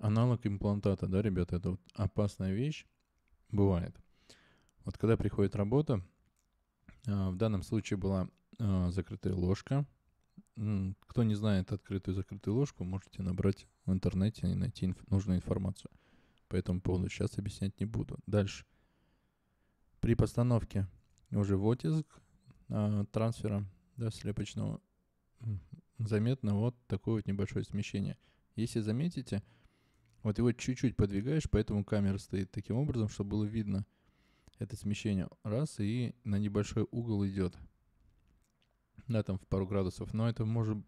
Аналог имплантата, да, ребята, это вот опасная вещь, бывает. Вот когда приходит работа, а, в данном случае была а, закрытая ложка. Кто не знает открытую и закрытую ложку, можете набрать в интернете и найти инф- нужную информацию. По этому поводу сейчас объяснять не буду. Дальше. При постановке уже в оттиск э, трансфера да, слепочного заметно вот такое вот небольшое смещение. Если заметите, вот его чуть-чуть подвигаешь, поэтому камера стоит таким образом, чтобы было видно это смещение. Раз, и на небольшой угол идет. Да, там в пару градусов. Но это может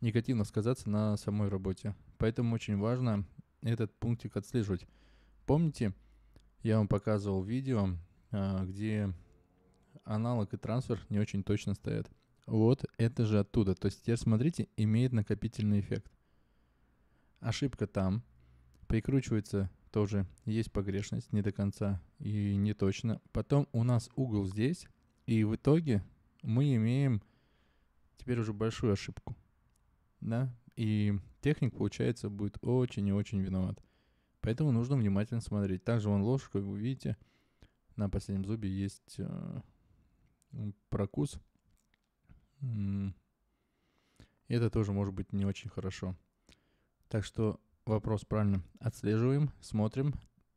негативно сказаться на самой работе. Поэтому очень важно этот пунктик отслеживать. Помните, я вам показывал видео, а, где аналог и трансфер не очень точно стоят. Вот это же оттуда. То есть теперь смотрите, имеет накопительный эффект ошибка там, прикручивается тоже, есть погрешность, не до конца и не точно. Потом у нас угол здесь, и в итоге мы имеем теперь уже большую ошибку. Да? И техник, получается, будет очень и очень виноват. Поэтому нужно внимательно смотреть. Также вон ложка вы видите, на последнем зубе есть э, прокус. И это тоже может быть не очень хорошо. Так что вопрос правильно отслеживаем, смотрим,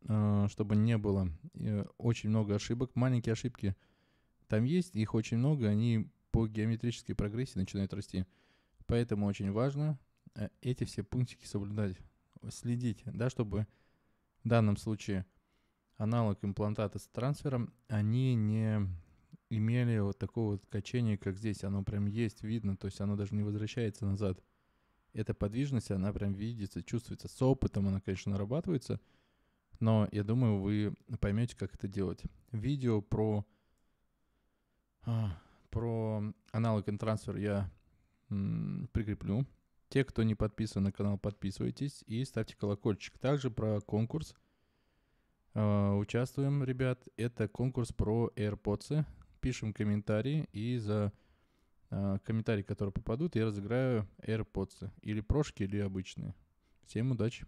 э, чтобы не было э, очень много ошибок. Маленькие ошибки там есть, их очень много, они по геометрической прогрессии начинают расти. Поэтому очень важно э, эти все пунктики соблюдать, следить, да, чтобы в данном случае аналог имплантата с трансфером, они не имели вот такого вот качения, как здесь. Оно прям есть, видно, то есть оно даже не возвращается назад – эта подвижность, она прям видится, чувствуется с опытом, она, конечно, нарабатывается, но я думаю, вы поймете, как это делать. Видео про, а, про аналог и трансфер я прикреплю. Те, кто не подписан на канал, подписывайтесь и ставьте колокольчик. Также про конкурс. А, участвуем, ребят. Это конкурс про AirPods. Пишем комментарии и за Э, комментарии, которые попадут, я разыграю AirPods. Или прошки, или обычные. Всем удачи!